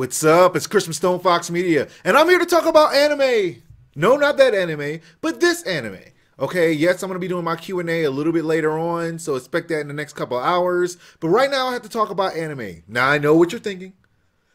What's up? It's Christmas Stone Fox Media, and I'm here to talk about anime. No, not that anime, but this anime. Okay, yes, I'm going to be doing my Q&A a little bit later on, so expect that in the next couple hours. But right now I have to talk about anime. Now I know what you're thinking.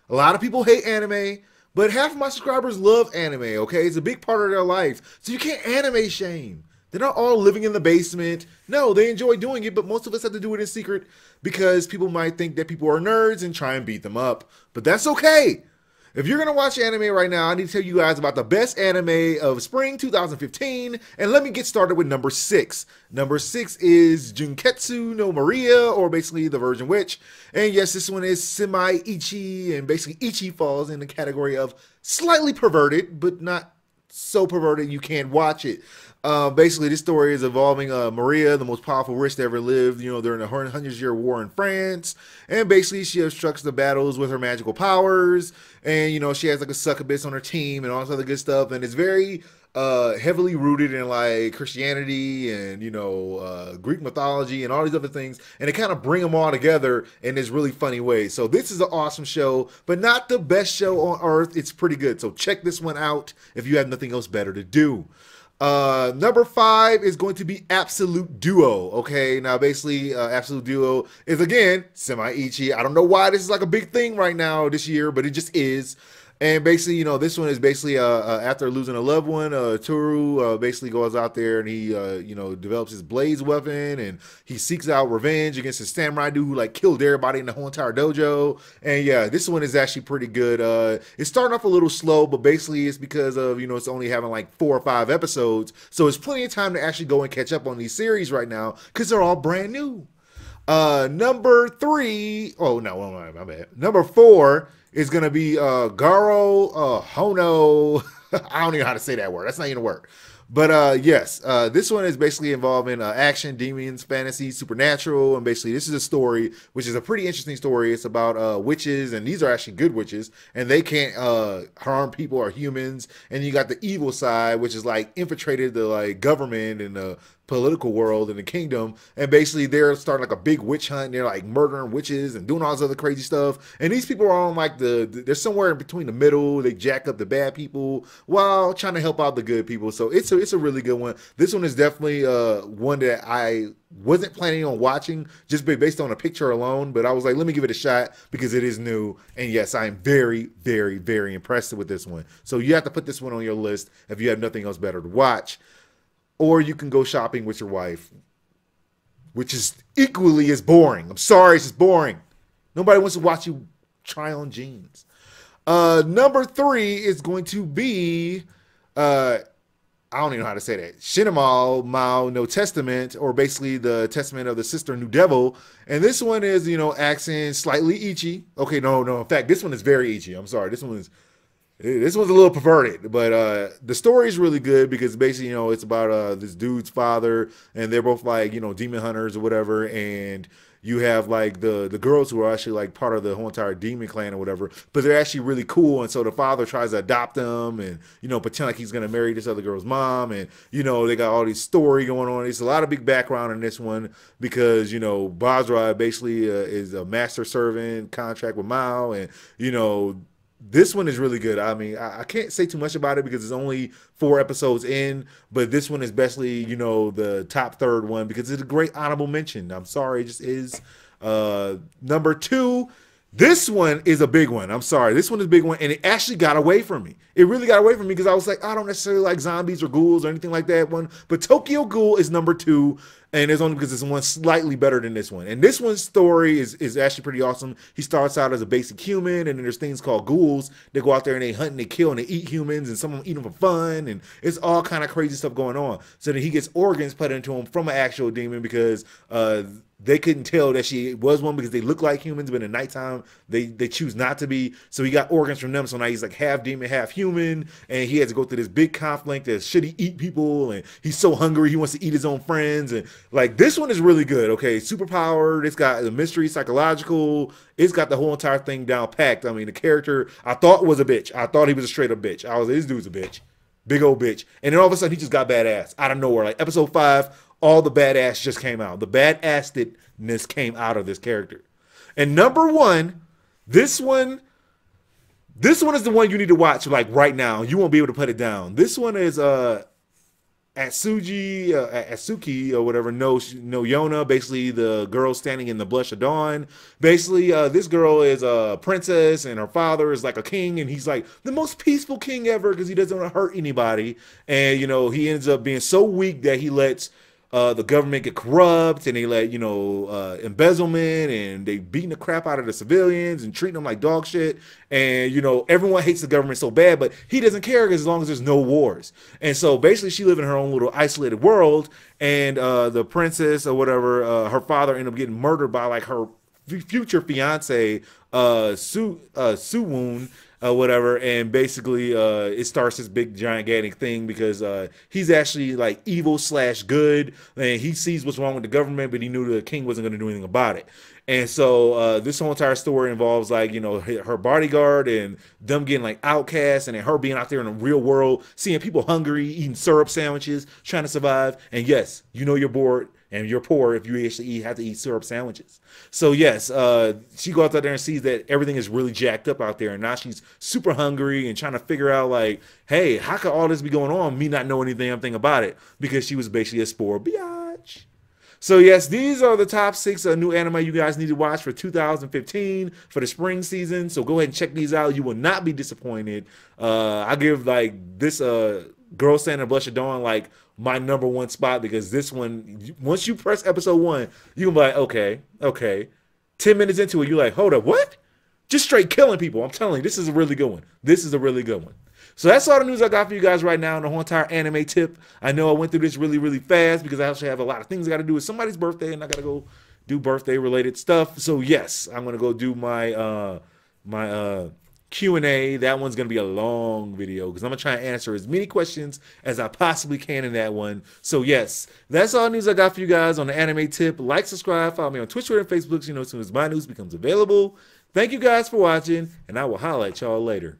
A lot of people hate anime, but half of my subscribers love anime, okay? It's a big part of their life. So you can't anime shame. They're not all living in the basement. No, they enjoy doing it, but most of us have to do it in secret because people might think that people are nerds and try and beat them up. But that's okay. If you're going to watch anime right now, I need to tell you guys about the best anime of spring 2015. And let me get started with number six. Number six is Junketsu no Maria, or basically The Virgin Witch. And yes, this one is semi Ichi, and basically Ichi falls in the category of slightly perverted, but not so perverted you can't watch it. Uh, basically, this story is involving uh, Maria, the most powerful witch that ever lived. You know, during the hundred-year war in France, and basically she obstructs the battles with her magical powers, and you know she has like a succubus on her team and all this other good stuff. And it's very uh, heavily rooted in like Christianity and you know uh, Greek mythology and all these other things, and they kind of bring them all together in this really funny way. So this is an awesome show, but not the best show on earth. It's pretty good. So check this one out if you have nothing else better to do. Uh, number five is going to be Absolute Duo. Okay, now basically, uh, Absolute Duo is again Semi Ichi. I don't know why this is like a big thing right now this year, but it just is. And basically, you know, this one is basically uh, uh, after losing a loved one, uh, Turu uh, basically goes out there and he, uh, you know, develops his blades weapon and he seeks out revenge against his samurai dude who like killed everybody in the whole entire dojo. And yeah, this one is actually pretty good. Uh, it's starting off a little slow, but basically it's because of you know it's only having like four or five episodes, so it's plenty of time to actually go and catch up on these series right now because they're all brand new. Uh, number three, oh no, oh, my bad. Number four is gonna be uh, Garo uh, Hono. I don't even know how to say that word. That's not even a word. But uh, yes, uh, this one is basically involving uh, action, demons, fantasy, supernatural, and basically this is a story which is a pretty interesting story. It's about uh, witches, and these are actually good witches, and they can't uh, harm people or humans. And you got the evil side, which is like infiltrated the like government and the political world in the kingdom, and basically they're starting like a big witch hunt. They're like murdering witches and doing all this other crazy stuff. And these people are on like the they're somewhere in between the middle. They jack up the bad people while trying to help out the good people. So it's a it's a really good one. This one is definitely uh one that I wasn't planning on watching just based on a picture alone, but I was like, let me give it a shot because it is new. And yes, I am very, very, very impressed with this one. So you have to put this one on your list if you have nothing else better to watch or you can go shopping with your wife, which is equally as boring. I'm sorry, it's just boring. Nobody wants to watch you try on jeans. Uh, number three is going to be, uh, I don't even know how to say that. Shinamal Mao No Testament, or basically the Testament of the Sister New Devil. And this one is, you know, accent slightly itchy. Okay, no, no. In fact, this one is very itchy. I'm sorry. This one is this one's a little perverted, but uh, the story is really good because basically, you know, it's about uh, this dude's father, and they're both like, you know, demon hunters or whatever, and you have like the the girls who are actually like part of the whole entire demon clan or whatever, but they're actually really cool, and so the father tries to adopt them, and you know, pretend like he's gonna marry this other girl's mom, and you know, they got all these story going on. It's a lot of big background in this one because you know, Basra basically uh, is a master servant contract with Mao, and you know this one is really good. I mean, I, I, can't say too much about it because it's only four episodes in, but this one is basically, you know, the top third one because it's a great honorable mention. I'm sorry, it just is. Uh, number two, this one is a big one. I'm sorry, this one is a big one, and it actually got away from me. It really got away from me because I was like, I don't necessarily like zombies or ghouls or anything like that. One, but Tokyo Ghoul is number two and it's only because this one's slightly better than this one. And this one's story is, is actually pretty awesome. He starts out as a basic human, and then there's things called ghouls. They go out there and they hunt and they kill and they eat humans, and some of them eat them for fun, and it's all kind of crazy stuff going on. So then he gets organs put into him from an actual demon because uh, they couldn't tell that she was one because they look like humans, but in nighttime they they choose not to be. So he got organs from them. So now he's like half demon, half human, and he has to go through this big conflict. That should he eat people? And he's so hungry he wants to eat his own friends. And like this one is really good. Okay, superpowered. It's got the mystery, psychological. It's got the whole entire thing down packed. I mean, the character I thought was a bitch. I thought he was a straight up bitch. I was this dude's a bitch, big old bitch. And then all of a sudden he just got badass out of nowhere. Like episode five, all the badass just came out. The badassedness came out of this character. And number one, this one, this one is the one you need to watch like right now. You won't be able to put it down. This one is uh Suji, uh, Suki or whatever, no, no Yona, basically the girl standing in the blush of dawn. Basically, uh, this girl is a princess, and her father is like a king, and he's like the most peaceful king ever because he doesn't want to hurt anybody. And you know, he ends up being so weak that he lets uh, the government get corrupt and they let you know uh, embezzlement and they beating the crap out of the civilians and treating them like dog shit and you know everyone hates the government so bad but he doesn't care as long as there's no wars and so basically she live in her own little isolated world and uh, the princess or whatever uh, her father ended up getting murdered by like her future fiance uh Su uh Suwoon uh, whatever and basically uh it starts this big gigantic thing because uh he's actually like evil slash good and he sees what's wrong with the government but he knew the king wasn't going to do anything about it and so uh, this whole entire story involves like you know her bodyguard and them getting like outcasts and her being out there in the real world, seeing people hungry, eating syrup sandwiches, trying to survive. And yes, you know you're bored and you're poor if you actually have to eat syrup sandwiches. So yes, uh, she goes out there and sees that everything is really jacked up out there, and now she's super hungry and trying to figure out like, hey, how could all this be going on? Me not knowing any damn thing about it because she was basically a spore biatch. So yes, these are the top six new anime you guys need to watch for 2015 for the spring season. So go ahead and check these out. You will not be disappointed. Uh, I give like this uh, Girl standing Blush of Dawn like my number one spot because this one, once you press episode one, you can be like, okay, okay. 10 minutes into it, you're like, hold up, what? Just straight killing people. I'm telling you, this is a really good one. This is a really good one. So that's all the news I got for you guys right now on the whole entire anime tip. I know I went through this really, really fast because I actually have a lot of things I got to do. It's somebody's birthday and I got to go do birthday related stuff. So yes, I'm going to go do my, uh, my, uh, Q&A. That one's going to be a long video because I'm going to try and answer as many questions as I possibly can in that one. So yes, that's all news I got for you guys on the anime tip. Like, subscribe, follow me on Twitch, Twitter, and Facebook so you know as soon as my news becomes available. Thank you guys for watching, and I will highlight y'all later.